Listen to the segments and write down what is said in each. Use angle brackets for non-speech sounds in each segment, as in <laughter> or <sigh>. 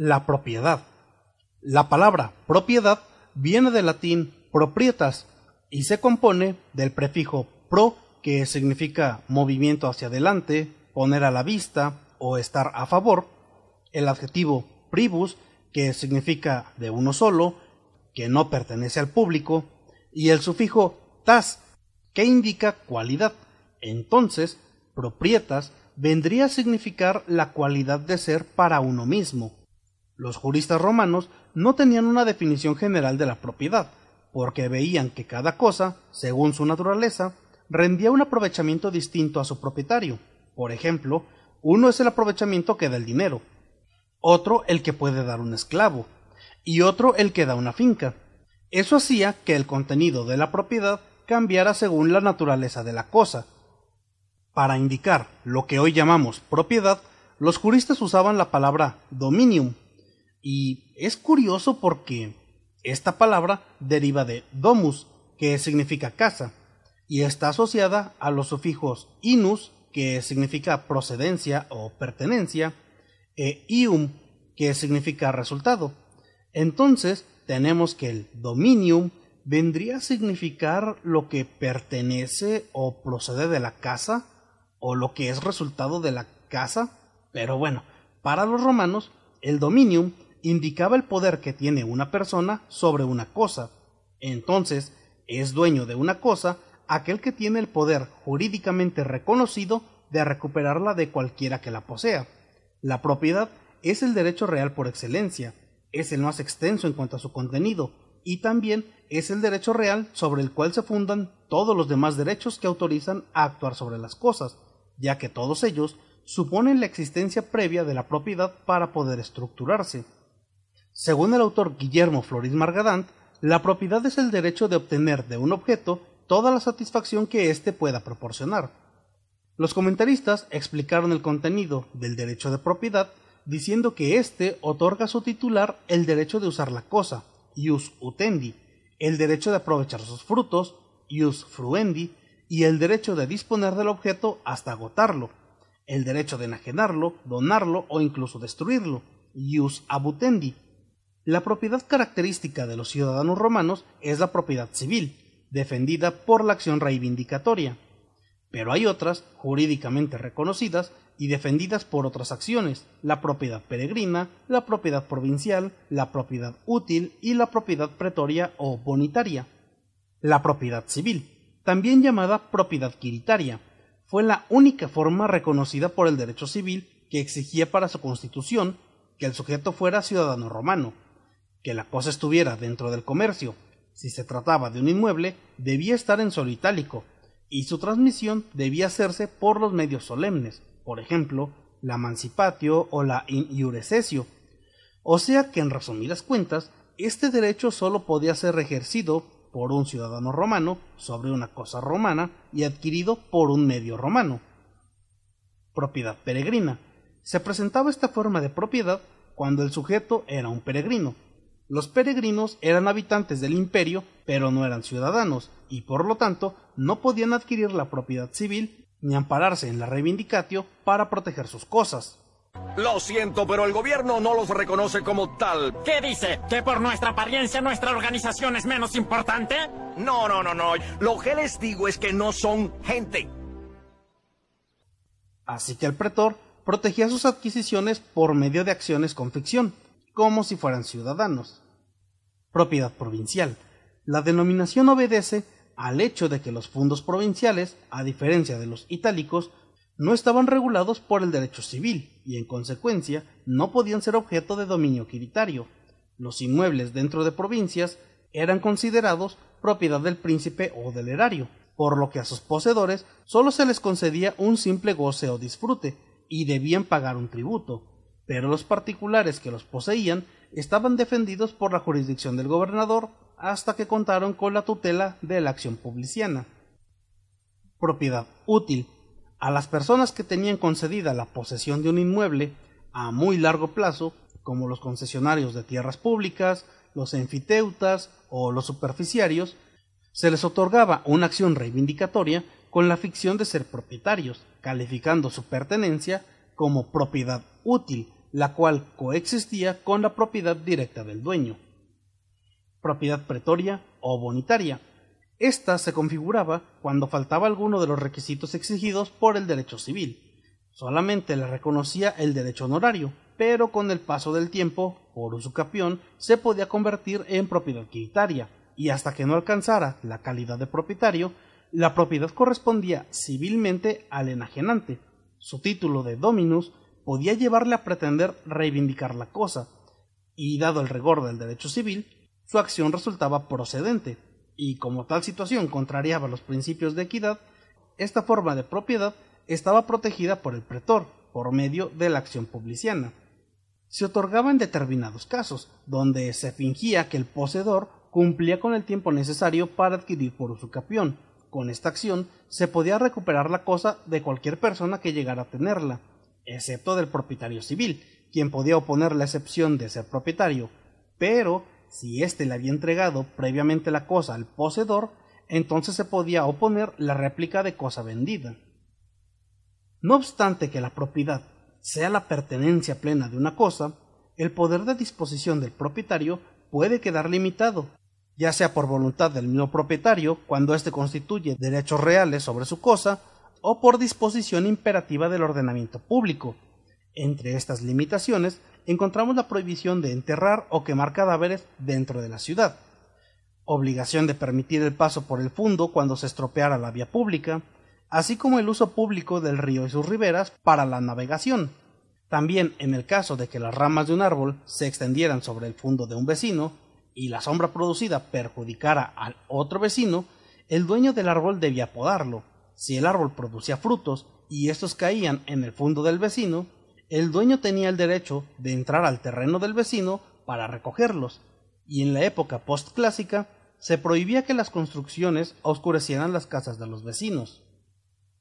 la propiedad. La palabra propiedad viene del latín proprietas y se compone del prefijo pro, que significa movimiento hacia adelante, poner a la vista o estar a favor, el adjetivo privus, que significa de uno solo, que no pertenece al público, y el sufijo tas, que indica cualidad. Entonces, proprietas vendría a significar la cualidad de ser para uno mismo, los juristas romanos no tenían una definición general de la propiedad, porque veían que cada cosa, según su naturaleza, rendía un aprovechamiento distinto a su propietario. Por ejemplo, uno es el aprovechamiento que da el dinero, otro el que puede dar un esclavo, y otro el que da una finca. Eso hacía que el contenido de la propiedad cambiara según la naturaleza de la cosa. Para indicar lo que hoy llamamos propiedad, los juristas usaban la palabra dominium y es curioso porque esta palabra deriva de domus, que significa casa, y está asociada a los sufijos inus, que significa procedencia o pertenencia, e ium, que significa resultado. Entonces, tenemos que el dominium vendría a significar lo que pertenece o procede de la casa, o lo que es resultado de la casa, pero bueno, para los romanos, el dominium indicaba el poder que tiene una persona sobre una cosa. Entonces, es dueño de una cosa aquel que tiene el poder jurídicamente reconocido de recuperarla de cualquiera que la posea. La propiedad es el derecho real por excelencia, es el más extenso en cuanto a su contenido, y también es el derecho real sobre el cual se fundan todos los demás derechos que autorizan a actuar sobre las cosas, ya que todos ellos suponen la existencia previa de la propiedad para poder estructurarse. Según el autor Guillermo Floris Margadant, la propiedad es el derecho de obtener de un objeto toda la satisfacción que éste pueda proporcionar. Los comentaristas explicaron el contenido del derecho de propiedad diciendo que éste otorga a su titular el derecho de usar la cosa, ius utendi, el derecho de aprovechar sus frutos, ius fruendi, y el derecho de disponer del objeto hasta agotarlo, el derecho de enajenarlo, donarlo o incluso destruirlo, ius abutendi, la propiedad característica de los ciudadanos romanos es la propiedad civil, defendida por la acción reivindicatoria, pero hay otras, jurídicamente reconocidas y defendidas por otras acciones, la propiedad peregrina, la propiedad provincial, la propiedad útil y la propiedad pretoria o bonitaria. La propiedad civil, también llamada propiedad quiritaria, fue la única forma reconocida por el derecho civil que exigía para su constitución que el sujeto fuera ciudadano romano, que la cosa estuviera dentro del comercio. Si se trataba de un inmueble, debía estar en itálico y su transmisión debía hacerse por los medios solemnes, por ejemplo, la mancipatio o la iurecesio. O sea que, en resumidas cuentas, este derecho solo podía ser ejercido por un ciudadano romano sobre una cosa romana y adquirido por un medio romano. Propiedad peregrina. Se presentaba esta forma de propiedad cuando el sujeto era un peregrino, los peregrinos eran habitantes del imperio, pero no eran ciudadanos, y por lo tanto no podían adquirir la propiedad civil ni ampararse en la Reivindicatio para proteger sus cosas. Lo siento, pero el gobierno no los reconoce como tal. ¿Qué dice? ¿Que por nuestra apariencia nuestra organización es menos importante? No, no, no, no. Lo que les digo es que no son gente. Así que el pretor protegía sus adquisiciones por medio de acciones con ficción, como si fueran ciudadanos. Propiedad provincial. La denominación obedece al hecho de que los fondos provinciales, a diferencia de los itálicos, no estaban regulados por el derecho civil y en consecuencia no podían ser objeto de dominio quiritario. Los inmuebles dentro de provincias eran considerados propiedad del príncipe o del erario, por lo que a sus poseedores solo se les concedía un simple goce o disfrute y debían pagar un tributo pero los particulares que los poseían estaban defendidos por la jurisdicción del gobernador hasta que contaron con la tutela de la acción publiciana. Propiedad útil. A las personas que tenían concedida la posesión de un inmueble a muy largo plazo, como los concesionarios de tierras públicas, los enfiteutas o los superficiarios, se les otorgaba una acción reivindicatoria con la ficción de ser propietarios, calificando su pertenencia como propiedad útil, la cual coexistía con la propiedad directa del dueño, propiedad pretoria o bonitaria. Esta se configuraba cuando faltaba alguno de los requisitos exigidos por el derecho civil. Solamente la reconocía el derecho honorario, pero con el paso del tiempo, por usucapión, se podía convertir en propiedad quitaria, y hasta que no alcanzara la calidad de propietario, la propiedad correspondía civilmente al enajenante. Su título de dominus podía llevarle a pretender reivindicar la cosa, y dado el rigor del derecho civil, su acción resultaba procedente, y como tal situación contrariaba los principios de equidad, esta forma de propiedad estaba protegida por el pretor, por medio de la acción publiciana. Se otorgaba en determinados casos, donde se fingía que el poseedor cumplía con el tiempo necesario para adquirir por usucapión. Con esta acción se podía recuperar la cosa de cualquier persona que llegara a tenerla, excepto del propietario civil, quien podía oponer la excepción de ser propietario, pero si éste le había entregado previamente la cosa al poseedor, entonces se podía oponer la réplica de cosa vendida. No obstante que la propiedad sea la pertenencia plena de una cosa, el poder de disposición del propietario puede quedar limitado, ya sea por voluntad del mismo propietario cuando éste constituye derechos reales sobre su cosa, o por disposición imperativa del ordenamiento público. Entre estas limitaciones encontramos la prohibición de enterrar o quemar cadáveres dentro de la ciudad, obligación de permitir el paso por el fondo cuando se estropeara la vía pública, así como el uso público del río y sus riberas para la navegación. También en el caso de que las ramas de un árbol se extendieran sobre el fondo de un vecino y la sombra producida perjudicara al otro vecino, el dueño del árbol debía podarlo, si el árbol producía frutos y estos caían en el fondo del vecino, el dueño tenía el derecho de entrar al terreno del vecino para recogerlos, y en la época postclásica se prohibía que las construcciones oscurecieran las casas de los vecinos.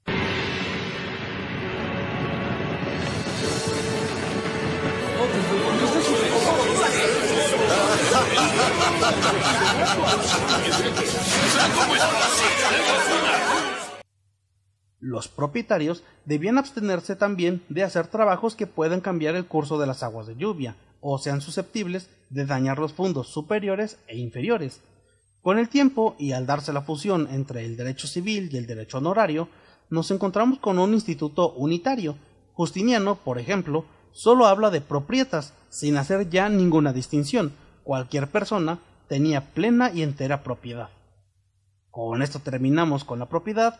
<laughs> los propietarios debían abstenerse también de hacer trabajos que puedan cambiar el curso de las aguas de lluvia o sean susceptibles de dañar los fondos superiores e inferiores. Con el tiempo y al darse la fusión entre el derecho civil y el derecho honorario, nos encontramos con un instituto unitario. Justiniano, por ejemplo, solo habla de propietas sin hacer ya ninguna distinción. Cualquier persona tenía plena y entera propiedad. Con esto terminamos con la propiedad